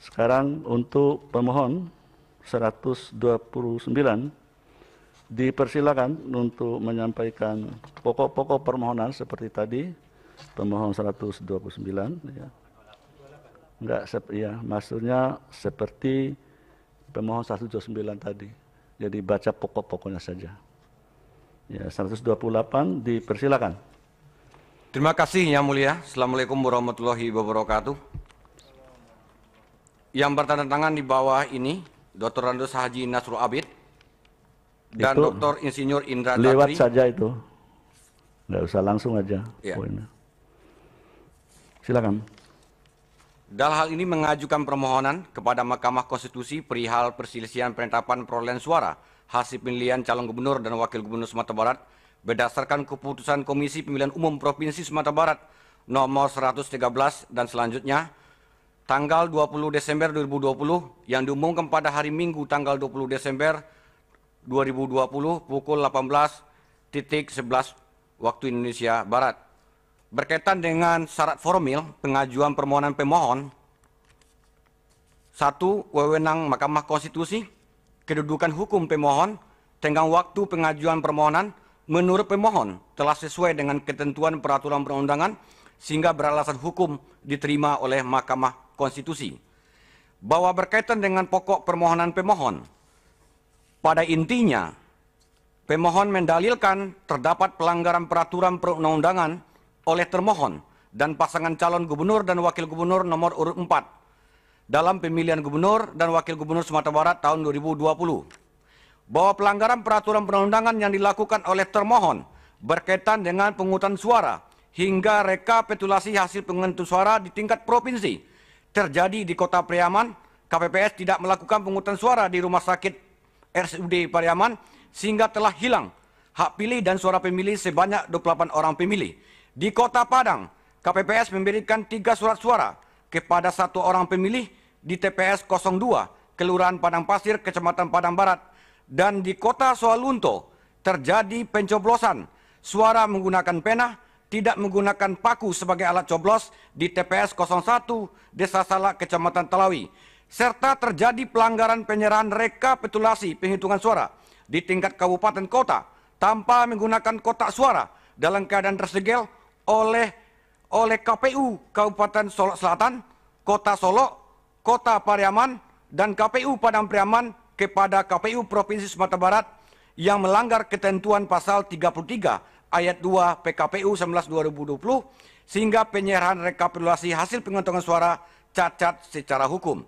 Sekarang untuk pemohon 129 dipersilakan untuk menyampaikan pokok-pokok permohonan seperti tadi pemohon 129 ya. Enggak ya, maksudnya seperti pemohon 129 tadi. Jadi baca pokok-pokoknya saja. Ya, 128 dipersilakan. Terima kasih yang mulia. Assalamualaikum warahmatullahi wabarakatuh yang bertanda tangan di bawah ini Dr. Randus Haji Nasrul Abid dan itu Dr. Insinyur Indra lewat saja itu nggak usah langsung aja ya. poinnya silakan dalam hal ini mengajukan permohonan kepada Mahkamah Konstitusi perihal perselisihan penetapan perolehan suara hasil pemilihan calon gubernur dan wakil gubernur Sumatera Barat berdasarkan keputusan Komisi Pemilihan Umum Provinsi Sumatera Barat nomor 113 dan selanjutnya tanggal 20 Desember 2020 yang diumumkan pada hari Minggu tanggal 20 Desember 2020 pukul 18.11 waktu Indonesia Barat. Berkaitan dengan syarat formil pengajuan permohonan pemohon, satu Wewenang Mahkamah Konstitusi, kedudukan hukum pemohon, tenggang waktu pengajuan permohonan, menurut pemohon telah sesuai dengan ketentuan peraturan perundangan sehingga beralasan hukum diterima oleh Mahkamah konstitusi bahwa berkaitan dengan pokok permohonan pemohon, pada intinya pemohon mendalilkan terdapat pelanggaran peraturan perundang-undangan oleh termohon dan pasangan calon gubernur dan wakil gubernur nomor urut 4 dalam pemilihan gubernur dan wakil gubernur Sumatera Barat tahun 2020 bahwa pelanggaran peraturan perundang-undangan yang dilakukan oleh termohon berkaitan dengan pengutusan suara hingga rekapitulasi hasil pengutusan suara di tingkat provinsi terjadi di Kota Priaman, KPPS tidak melakukan pungutan suara di Rumah Sakit RSUD Priaman sehingga telah hilang hak pilih dan suara pemilih sebanyak 28 orang pemilih. Di Kota Padang, KPPS memberikan tiga surat suara kepada satu orang pemilih di TPS 02, Kelurahan Padang Pasir, Kecamatan Padang Barat. Dan di Kota Soalunto terjadi pencoblosan suara menggunakan pena tidak menggunakan paku sebagai alat coblos di TPS 01 Desa Salak, Kecamatan Talawi, serta terjadi pelanggaran penyerahan rekapitulasi penghitungan suara di tingkat kabupaten kota tanpa menggunakan kotak suara dalam keadaan tersegel oleh oleh KPU Kabupaten Solok Selatan, Kota Solok, Kota Pariaman, dan KPU Padang Priaman kepada KPU Provinsi Sumatera Barat yang melanggar ketentuan pasal 33 ayat 2 PKPU 19 2020 sehingga penyerahan rekapitulasi hasil penghitungan suara cacat secara hukum.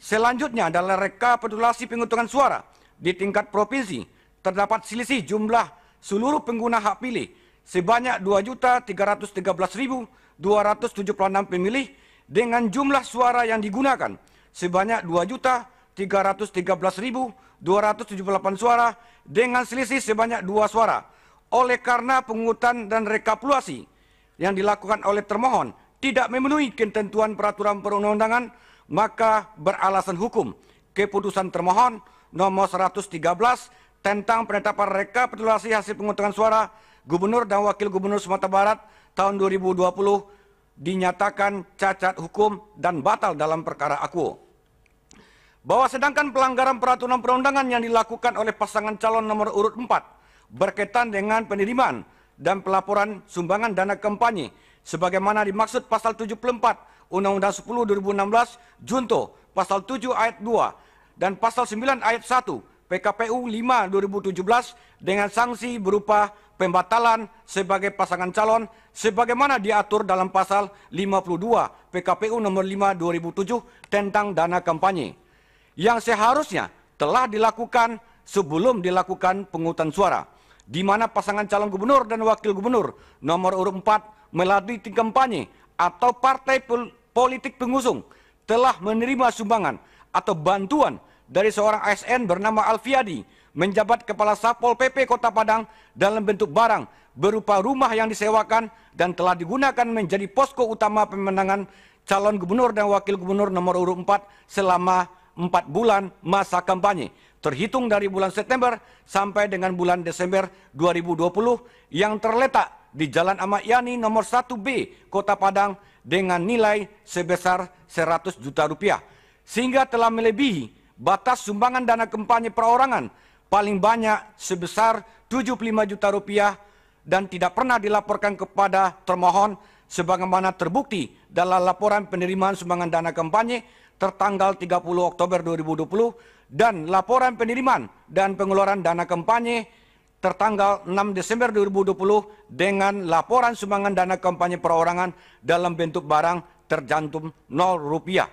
Selanjutnya adalah rekapitulasi penghitungan suara di tingkat provinsi terdapat selisih jumlah seluruh pengguna hak pilih sebanyak 2.313.276 pemilih dengan jumlah suara yang digunakan sebanyak 2.313.278 suara dengan selisih sebanyak 2 suara oleh karena pengungutan dan rekapulasi yang dilakukan oleh termohon tidak memenuhi ketentuan peraturan perundang-undangan, maka beralasan hukum keputusan termohon nomor 113 tentang penetapan rekapitulasi hasil penghitungan suara Gubernur dan Wakil Gubernur Sumatera Barat tahun 2020 dinyatakan cacat hukum dan batal dalam perkara aku. Bahwa sedangkan pelanggaran peraturan perundangan yang dilakukan oleh pasangan calon nomor urut 4 berkaitan dengan penerimaan dan pelaporan sumbangan dana kampanye sebagaimana dimaksud pasal 74 Undang-Undang 10 2016 junto pasal 7 ayat 2 dan pasal 9 ayat 1 PKPU 5 2017 dengan sanksi berupa pembatalan sebagai pasangan calon sebagaimana diatur dalam pasal 52 PKPU nomor 5 2007 tentang dana kampanye yang seharusnya telah dilakukan sebelum dilakukan penghutang suara di mana pasangan calon gubernur dan wakil gubernur nomor urut 4 melalui tim kampanye atau partai politik pengusung telah menerima sumbangan atau bantuan dari seorang ASN bernama Alfiadi menjabat Kepala Satpol PP Kota Padang dalam bentuk barang berupa rumah yang disewakan dan telah digunakan menjadi posko utama pemenangan calon gubernur dan wakil gubernur nomor urut 4 selama 4 bulan masa kampanye terhitung dari bulan September sampai dengan bulan Desember 2020 yang terletak di Jalan Ahmad Yani nomor 1B Kota Padang dengan nilai sebesar 100 juta rupiah sehingga telah melebihi batas sumbangan dana kampanye perorangan paling banyak sebesar 75 juta rupiah dan tidak pernah dilaporkan kepada termohon sebagaimana terbukti dalam laporan penerimaan sumbangan dana kampanye tertanggal 30 Oktober 2020 dan laporan penerimaan dan pengeluaran dana kampanye tertanggal 6 Desember 2020 dengan laporan sumbangan dana kampanye perorangan dalam bentuk barang tercantum 0 rupiah.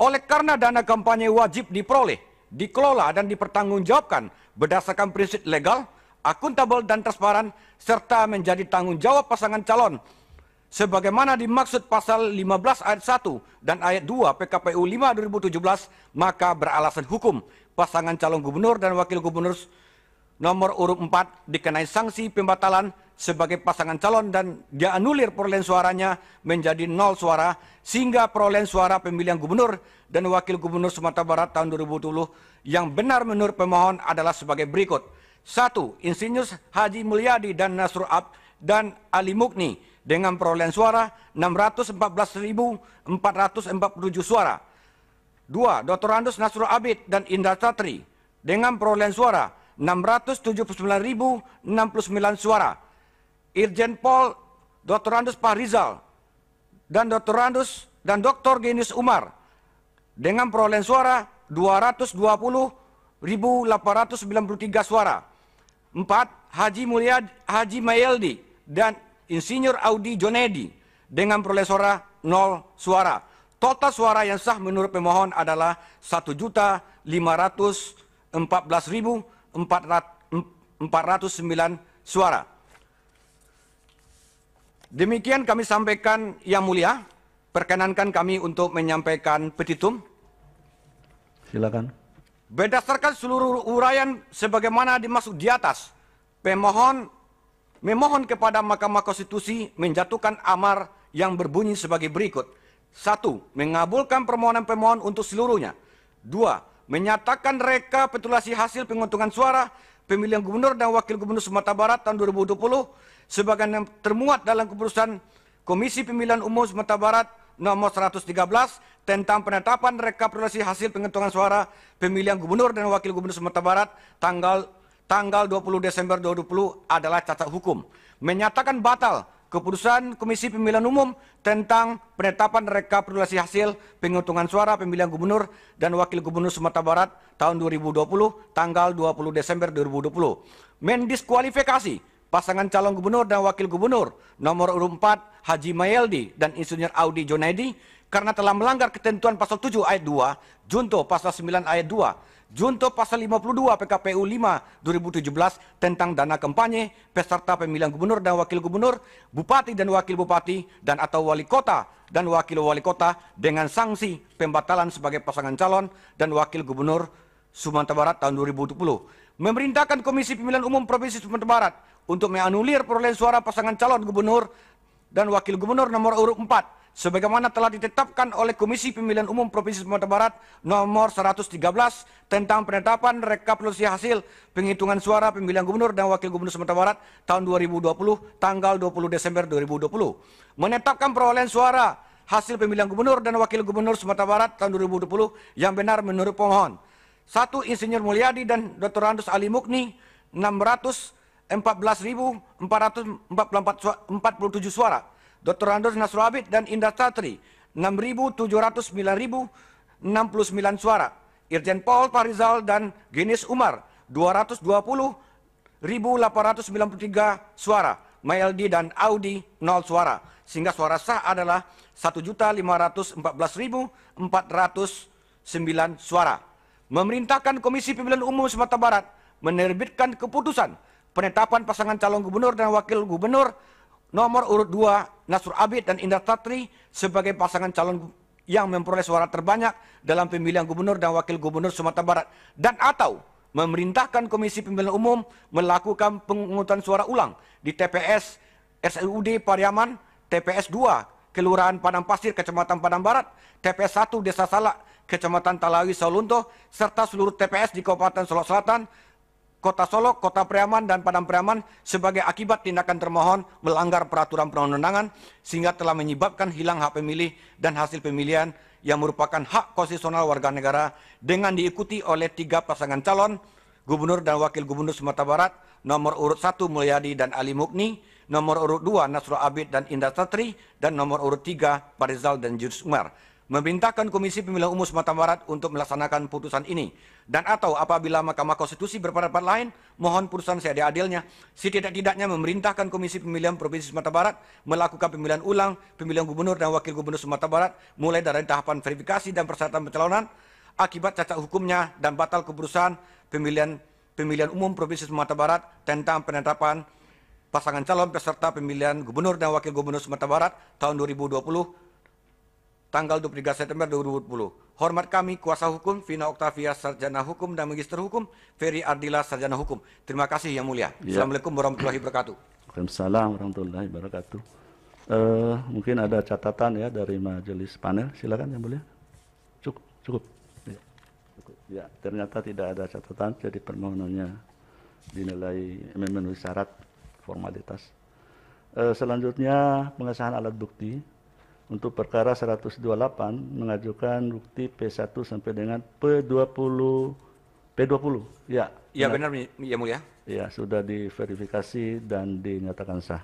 Oleh karena dana kampanye wajib diperoleh, dikelola dan dipertanggungjawabkan berdasarkan prinsip legal, akuntabel dan transparan serta menjadi tanggung jawab pasangan calon sebagaimana dimaksud pasal 15 ayat 1 dan ayat 2 PKPU 5 2017 maka beralasan hukum pasangan calon gubernur dan wakil gubernur nomor urut 4 dikenai sanksi pembatalan sebagai pasangan calon dan dianulir perolehan suaranya menjadi nol suara sehingga perolehan suara pemilihan gubernur dan wakil gubernur Sumatera Barat tahun 2020 yang benar menurut pemohon adalah sebagai berikut. 1. Insinyur Haji Mulyadi dan Nasrul Ab dan Ali Mukni dengan perolehan suara 614.447 suara. 2. Dr. Andus Nasrul Abid dan Indra Satri dengan perolehan suara 679.069 suara. Irjen Pol Dr. Andus Pak Rizal dan Dr. Andus dan Dr. Genius Umar dengan perolehan suara 220.893 suara. 4. Haji Mulyad Haji Mayeldi dan Insinyur Audi Jonedi dengan peroleh 0 suara. Total suara yang sah menurut pemohon adalah 1.514.409 suara. Demikian kami sampaikan yang mulia. Perkenankan kami untuk menyampaikan petitum. Silakan. Berdasarkan seluruh uraian sebagaimana dimaksud di atas, pemohon memohon kepada Mahkamah Konstitusi menjatuhkan amar yang berbunyi sebagai berikut. Satu, mengabulkan permohonan pemohon untuk seluruhnya. Dua, menyatakan reka petulasi hasil penguntungan suara pemilihan gubernur dan wakil gubernur Sumatera Barat tahun 2020 sebagai yang termuat dalam keputusan Komisi Pemilihan Umum Sumatera Barat nomor 113 tentang penetapan rekapitulasi hasil penghitungan suara pemilihan gubernur dan wakil gubernur Sumatera Barat tanggal tanggal 20 Desember 2020 adalah cacat hukum. Menyatakan batal keputusan Komisi Pemilihan Umum tentang penetapan rekapitulasi hasil penghitungan suara pemilihan gubernur dan wakil gubernur Sumatera Barat tahun 2020 tanggal 20 Desember 2020. Mendiskualifikasi pasangan calon gubernur dan wakil gubernur nomor urut 4 Haji Mayeldi dan Insinyur Audi Jonaidi karena telah melanggar ketentuan pasal 7 ayat 2, junto pasal 9 ayat 2, junto pasal 52 PKPU 5 2017 tentang dana kampanye peserta pemilihan gubernur dan wakil gubernur, bupati dan wakil bupati dan atau wali kota dan wakil wali kota dengan sanksi pembatalan sebagai pasangan calon dan wakil gubernur Sumatera Barat tahun 2020 memerintahkan Komisi Pemilihan Umum Provinsi Sumatera Barat untuk menganulir perolehan suara pasangan calon gubernur dan wakil gubernur nomor urut 4 sebagaimana telah ditetapkan oleh Komisi Pemilihan Umum Provinsi Sumatera Barat nomor 113 tentang penetapan rekapitulasi hasil penghitungan suara pemilihan gubernur dan wakil gubernur Sumatera Barat tahun 2020 tanggal 20 Desember 2020 menetapkan perolehan suara hasil pemilihan gubernur dan wakil gubernur Sumatera Barat tahun 2020 yang benar menurut pemohon satu Insinyur Mulyadi dan Dr. Andus Ali Mukni 614.447 suara Dr. Andros Nasrabit dan Indah Tatri 6.709.069 suara. Irjen Paul Parizal dan Ginis Umar 220.893 suara. Maeldi dan Audi 0 suara. Sehingga suara sah adalah 1.514.409 suara. Memerintahkan Komisi Pemilihan Umum Sumatera Barat menerbitkan keputusan penetapan pasangan calon gubernur dan wakil gubernur nomor urut 2 Nasrul Abid dan Indra Tatri sebagai pasangan calon yang memperoleh suara terbanyak dalam pemilihan gubernur dan wakil gubernur Sumatera Barat dan atau memerintahkan Komisi Pemilihan Umum melakukan pengungutan suara ulang di TPS SLUD Pariaman, TPS 2 Kelurahan Padang Pasir, Kecamatan Padang Barat, TPS 1 Desa Salak, Kecamatan Talawi, Solunto, serta seluruh TPS di Kabupaten Solok Selatan Kota Solo, Kota Priaman, dan Padang Priaman sebagai akibat tindakan termohon melanggar peraturan perundangan, sehingga telah menyebabkan hilang hak pemilih dan hasil pemilihan yang merupakan hak konstitusional warga negara dengan diikuti oleh tiga pasangan calon Gubernur dan Wakil Gubernur Sumatera Barat nomor urut 1 Mulyadi dan Ali Mukni, nomor urut 2 Nasrul Abid dan Indah Satri, dan nomor urut 3 Parizal dan Yunus Umar memerintahkan Komisi Pemilihan Umum Sumatera Barat untuk melaksanakan putusan ini. Dan atau apabila Mahkamah Konstitusi berpendapat lain, mohon putusan seadil-adilnya. Setidak-tidaknya memerintahkan Komisi Pemilihan Provinsi Sumatera Barat melakukan pemilihan ulang, pemilihan gubernur dan wakil gubernur Sumatera Barat mulai dari tahapan verifikasi dan persyaratan pencalonan akibat cacat hukumnya dan batal keputusan pemilihan pemilihan umum Provinsi Sumatera Barat tentang penetapan pasangan calon peserta pemilihan gubernur dan wakil gubernur Sumatera Barat tahun 2020 tanggal 23 September 2020. Hormat kami kuasa hukum Vina Oktavia Sarjana Hukum dan Magister Hukum Ferry Ardila Sarjana Hukum. Terima kasih yang mulia. Ya. Assalamualaikum warahmatullahi wabarakatuh. Waalaikumsalam warahmatullahi wabarakatuh. Uh, mungkin ada catatan ya dari majelis panel. Silakan yang mulia. Cukup. Cukup. Ya, cukup. ya ternyata tidak ada catatan jadi permohonannya dinilai memenuhi syarat formalitas. Uh, selanjutnya pengesahan alat bukti untuk perkara 128 mengajukan bukti P1 sampai dengan P20 P20. Ya. ya benar ya Mulia. Ya, sudah diverifikasi dan dinyatakan sah.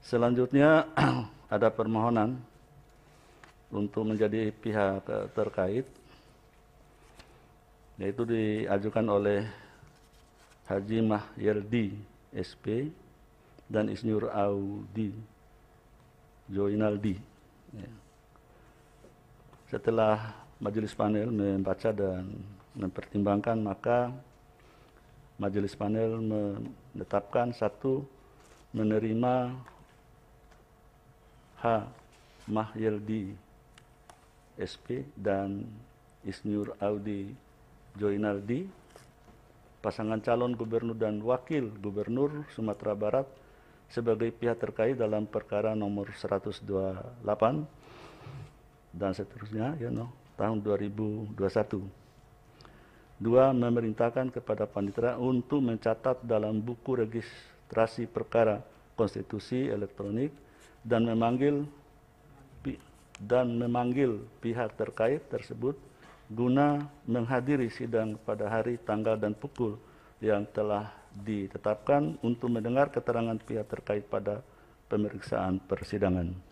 Selanjutnya ada permohonan untuk menjadi pihak terkait yaitu diajukan oleh Haji Yerdi SP dan Isnur Audi Joinaldi. Ya. Setelah majelis panel membaca dan mempertimbangkan, maka majelis panel menetapkan satu menerima H. Mahyeldi SP dan Isnur Audi Joinaldi pasangan calon gubernur dan wakil gubernur Sumatera Barat sebagai pihak terkait dalam perkara nomor 128 dan seterusnya ya you tahun 2021. Dua, memerintahkan kepada panitera untuk mencatat dalam buku registrasi perkara konstitusi elektronik dan memanggil dan memanggil pihak terkait tersebut guna menghadiri sidang pada hari, tanggal, dan pukul yang telah ditetapkan untuk mendengar keterangan pihak terkait pada pemeriksaan persidangan.